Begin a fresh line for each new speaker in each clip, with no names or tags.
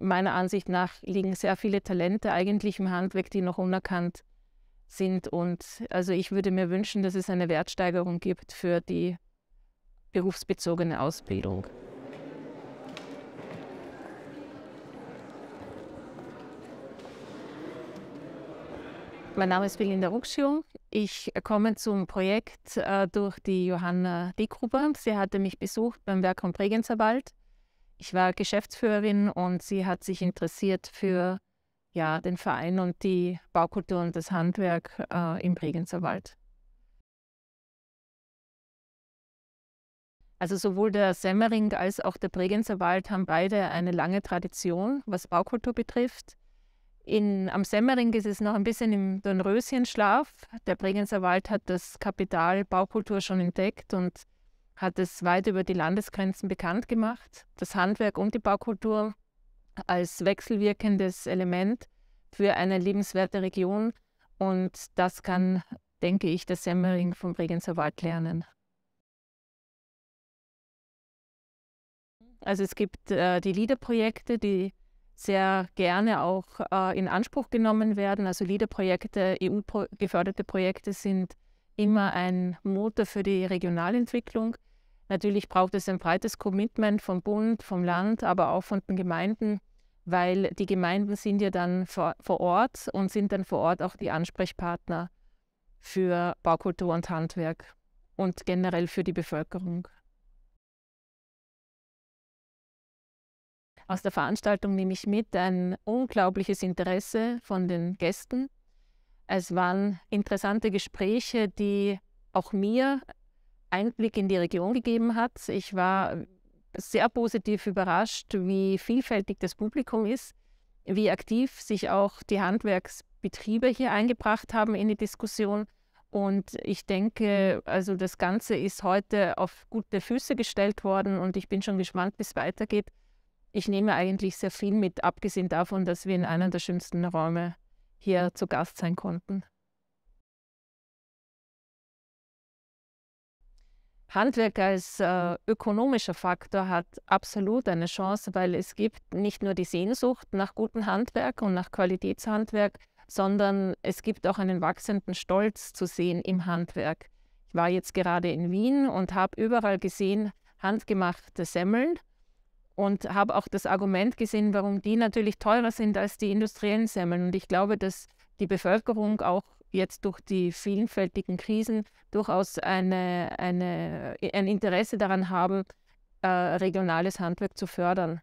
meiner Ansicht nach liegen sehr viele Talente eigentlich im Handwerk, die noch unerkannt sind. Und also ich würde mir wünschen, dass es eine Wertsteigerung gibt für die berufsbezogene Ausbildung. Mein Name ist Belinda Ruxium. Ich komme zum Projekt äh, durch die Johanna Dickhuber. Sie hatte mich besucht beim Werk am Bregenzerwald ich war Geschäftsführerin und sie hat sich interessiert für ja, den Verein und die Baukultur und das Handwerk äh, im Bregenzer Wald. Also sowohl der Semmering als auch der Bregenzer Wald haben beide eine lange Tradition, was Baukultur betrifft. In, am Semmering ist es noch ein bisschen im Dornröschenschlaf. Der Bregenzer Wald hat das Kapital Baukultur schon entdeckt und hat es weit über die Landesgrenzen bekannt gemacht, das Handwerk und die Baukultur als wechselwirkendes Element für eine lebenswerte Region. Und das kann, denke ich, der Semmering vom Bregenzer Wald lernen. Also es gibt äh, die LIDER-Projekte, die sehr gerne auch äh, in Anspruch genommen werden. Also LIDER-Projekte, EU-geförderte Projekte sind immer ein Motor für die Regionalentwicklung. Natürlich braucht es ein breites Commitment vom Bund, vom Land, aber auch von den Gemeinden, weil die Gemeinden sind ja dann vor, vor Ort und sind dann vor Ort auch die Ansprechpartner für Baukultur und Handwerk und generell für die Bevölkerung. Aus der Veranstaltung nehme ich mit ein unglaubliches Interesse von den Gästen. Es waren interessante Gespräche, die auch mir Einblick in die Region gegeben hat. Ich war sehr positiv überrascht, wie vielfältig das Publikum ist, wie aktiv sich auch die Handwerksbetriebe hier eingebracht haben in die Diskussion. Und ich denke, also das Ganze ist heute auf gute Füße gestellt worden und ich bin schon gespannt, wie es weitergeht. Ich nehme eigentlich sehr viel mit, abgesehen davon, dass wir in einem der schönsten Räume hier zu Gast sein konnten. Handwerk als äh, mhm. ökonomischer Faktor hat absolut eine Chance, weil es gibt nicht nur die Sehnsucht nach gutem Handwerk und nach Qualitätshandwerk, sondern es gibt auch einen wachsenden Stolz zu sehen im Handwerk. Ich war jetzt gerade in Wien und habe überall gesehen handgemachte Semmeln und habe auch das Argument gesehen, warum die natürlich teurer sind als die industriellen Semmeln. Und ich glaube, dass die Bevölkerung auch jetzt durch die vielfältigen Krisen durchaus eine, eine, ein Interesse daran haben, äh, regionales Handwerk zu fördern.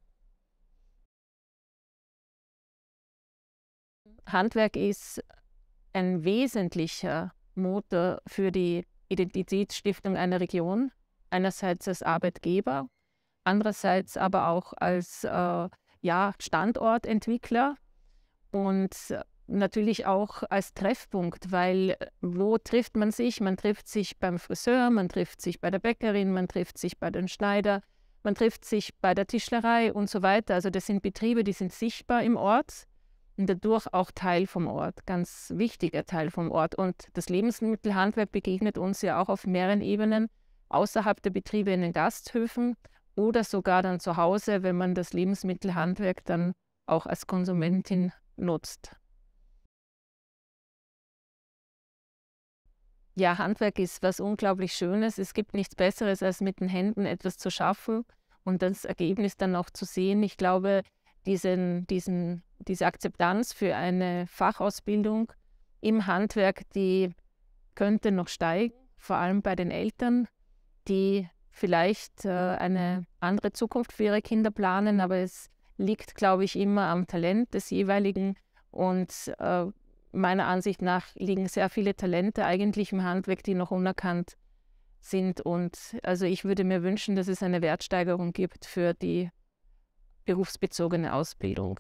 Handwerk ist ein wesentlicher Motor für die Identitätsstiftung einer Region, einerseits als Arbeitgeber, andererseits aber auch als äh, ja, Standortentwickler und natürlich auch als Treffpunkt, weil äh, wo trifft man sich? Man trifft sich beim Friseur, man trifft sich bei der Bäckerin, man trifft sich bei den Schneider, man trifft sich bei der Tischlerei und so weiter. Also das sind Betriebe, die sind sichtbar im Ort und dadurch auch Teil vom Ort, ganz wichtiger Teil vom Ort. Und das Lebensmittelhandwerk begegnet uns ja auch auf mehreren Ebenen, außerhalb der Betriebe in den Gasthöfen oder sogar dann zu Hause, wenn man das Lebensmittelhandwerk dann auch als Konsumentin nutzt. ja, Handwerk ist was unglaublich Schönes. Es gibt nichts Besseres, als mit den Händen etwas zu schaffen und das Ergebnis dann auch zu sehen. Ich glaube, diesen, diesen, diese Akzeptanz für eine Fachausbildung im Handwerk, die könnte noch steigen, vor allem bei den Eltern, die vielleicht äh, eine andere Zukunft für ihre Kinder planen, aber es liegt, glaube ich, immer am Talent des jeweiligen und äh, meiner Ansicht nach liegen sehr viele Talente eigentlich im Handwerk, die noch unerkannt sind. Und also ich würde mir wünschen, dass es eine Wertsteigerung gibt für die berufsbezogene Ausbildung.